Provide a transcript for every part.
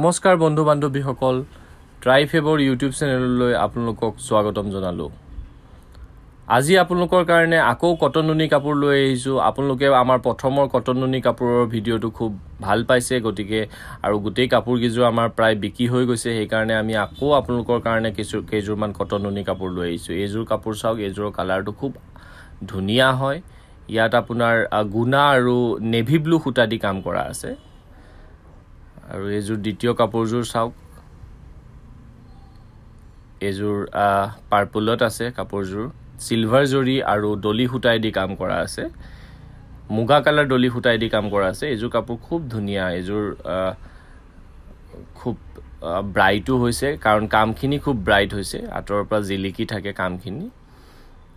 নমস্কাৰ বন্ধু বান্ধৱীসকল try ট্ৰাইফেবৰ YouTube চেনেললৈ আপোনালোকক স্বাগতম জনালোঁ আজি আপোনালোকৰ কাৰণে আকৌ কটন কটননী কাপোৰ লৈ আহিছোঁ আপোনালোকে আমাৰ প্ৰথমৰ কটন কটননী কাপোৰৰ ভিডিঅ'টো খুব ভাল পাইছে গতিকে আৰু গোটেই কাপোৰকেইযোৰ আমাৰ প্ৰায় বিক্ৰী হৈ গৈছে সেইকাৰণে আমি আকৌ আপোনালোকৰ কাৰণে কিছু কেইযোৰমান কটননী কাপোৰ লৈ আহিছোঁ এইযোৰ কাপোৰ চাওক এইযোৰৰ কালাৰটো খুব ধুনীয়া হয় ইয়াত আপোনাৰ গুণা আৰু নেভি ব্লু সূতা দি কাম কৰা আছে আৰু এইযোৰ দ্বিতীয় কাপোৰযোৰ চাওক এইযোৰ পাৰ্পলত আছে কাপোৰযোৰ চিলভাৰ জৰী আৰু ডলি সূতাইদি কাম কৰা আছে মুগা কালাৰ ডলি সূতাইদি কাম কৰা আছে এইযোৰ কাপোৰ খুব ধুনীয়া এইযোৰ খুব ব্ৰাইটো হৈছে কাৰণ কামখিনি খুব ব্ৰাইট হৈছে আঁতৰৰ পৰা জিলিকি থাকে কামখিনি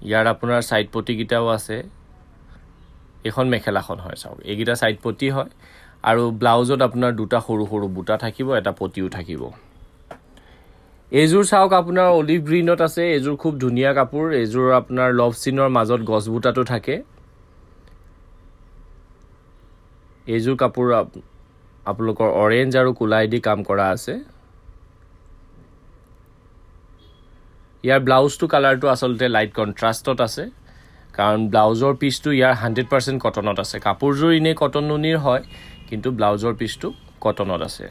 ইয়াৰ আপোনাৰ চাইড পতিকেইটাও আছে এইখন মেখেলাখন হয় চাওক এইকেইটা চাইড পতি হয় আৰু ব্লাউজত আপোনাৰ দুটা সৰু সৰু বুটা থাকিব এটা পতিও থাকিব এইযোৰ চাওক আপোনাৰ অলিভ গ্ৰীণত আছে এইযোৰ খুব ধুনীয়া কাপোৰ এইযোৰ আপোনাৰ লভ চিনৰ মাজত গছ বুটাটো থাকে এইযোৰ কাপোৰ আপোনালোকৰ অৰেঞ্জ আৰু কোলাইদি কাম কৰা আছে ইয়াৰ ব্লাউজটো কালাৰটো আচলতে লাইট কণ্ট্ৰাষ্টত আছে কাৰণ ব্লাউজৰ পিচটো ইয়াৰ হাণ্ড্ৰেড পাৰ্চেণ্ট কটনত আছে কাপোৰযোৰ এনেই কটন নুনিৰ হয় কিন্তু ব্লাউজৰ পিচটো কটনত আছে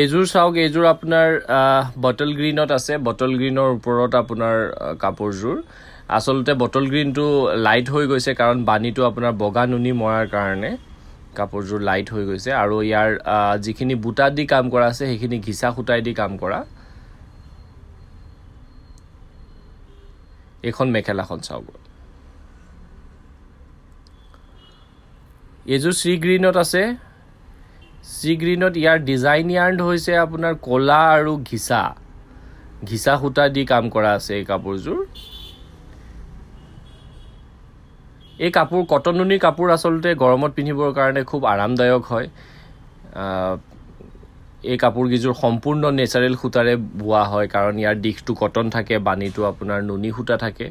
এইযোৰ চাওক এইযোৰ আপোনাৰ বটল গ্ৰীণত আছে বটল গ্ৰীণৰ ওপৰত আপোনাৰ কাপোৰযোৰ আচলতে বটল গ্ৰীণটো লাইট হৈ গৈছে কাৰণ বাণীটো আপোনাৰ বগা নুনি মৰাৰ কাৰণে কাপোৰযোৰ লাইট হৈ গৈছে আৰু ইয়াৰ যিখিনি বুটা দি কাম কৰা আছে সেইখিনি ঘিচা সূতাই দি কাম কৰা এইখন মেখেলাখন চাওক এইযোৰ শ্ৰী গ্ৰীণত আছে শ্ৰী গ্ৰীণত ইয়াৰ ডিজাইন ইয়াৰ্ণ হৈছে আপোনাৰ ক'লা আৰু ঘিচা ঘিচা সূতা দি কাম কৰা আছে এই কাপোৰযোৰ এই কাপোৰ কটনুনী কাপোৰ আচলতে গৰমত পিন্ধিবৰ কাৰণে খুব আৰামদায়ক হয় এই কাপোৰকেইযোৰ সম্পূৰ্ণ নেচাৰেল সূতাৰে বোৱা হয় কাৰণ ইয়াৰ দিশটো কটন থাকে বাণীটো আপোনাৰ নুনী সূতা থাকে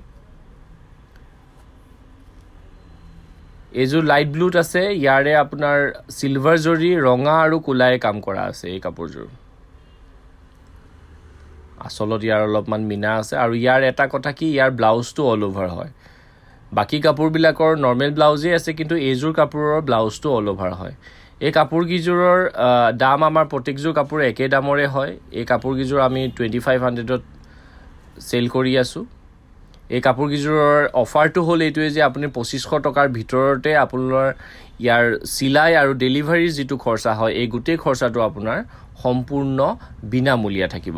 এইযোৰ লাইট ব্লুত আছে ইয়াৰে আপোনাৰ চিলভাৰ জৰি ৰঙা আৰু কোলাই কাম কৰা আছে এই কাপোৰযোৰ আচলত ইয়াৰ অলপমান মিনা আছে আৰু ইয়াৰ এটা কথা কি ইয়াৰ ব্লাউজটো অল অ'ভাৰ হয় বাকী কাপোৰবিলাকৰ নৰ্মেল ব্লাউজেই আছে কিন্তু এইযোৰ কাপোৰৰ ব্লাউজটো অল অ'ভাৰ হয় এই কাপোৰকেইযোৰৰ দাম আমাৰ প্ৰত্যেকযোৰ কাপোৰ একেই দামৰে হয় এই কাপোৰকেইযোৰ আমি টুৱেণ্টি ফাইভ হাণ্ড্ৰেডত চেল কৰি আছোঁ এই কাপোৰকেইযোৰৰ অফাৰটো হ'ল এইটোৱে যে আপুনি পঁচিছশ টকাৰ ভিতৰতে আপোনাৰ ইয়াৰ চিলাই আৰু ডেলিভাৰীৰ যিটো খৰচা হয় এই গোটেই খৰচাটো আপোনাৰ সম্পূৰ্ণ বিনামূলীয়া থাকিব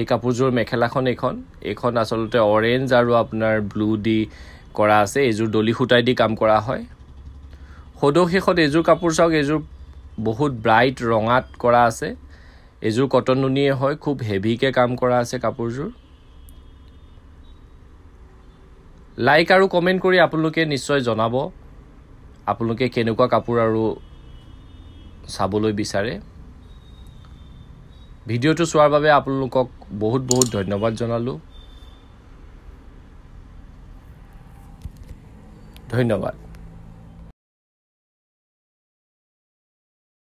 এই কাপোৰযোৰ মেখেলাখন এইখন এইখন আচলতে অৰেঞ্জ আৰু আপোনাৰ ব্লু দি কৰা আছে এইযোৰ দলি সূতাই দি কাম কৰা হয় সদৌ শেষত এইযোৰ কাপোৰ চাওক এইযোৰ বহুত ব্ৰাইট ৰঙাত কৰা আছে এইযোৰ কটন নুনিয়ে হয় খুব হেভিকৈ কাম কৰা আছে কাপোৰযোৰ লাইক আৰু কমেণ্ট কৰি আপোনালোকে নিশ্চয় জনাব আপোনালোকে কেনেকুৱা কাপোৰ আৰু চাবলৈ বিচাৰে ভিডিঅ'টো চোৱাৰ বাবে আপোনালোকক বহুত বহুত ধন্যবাদ জনালোঁ ধন্যবাদ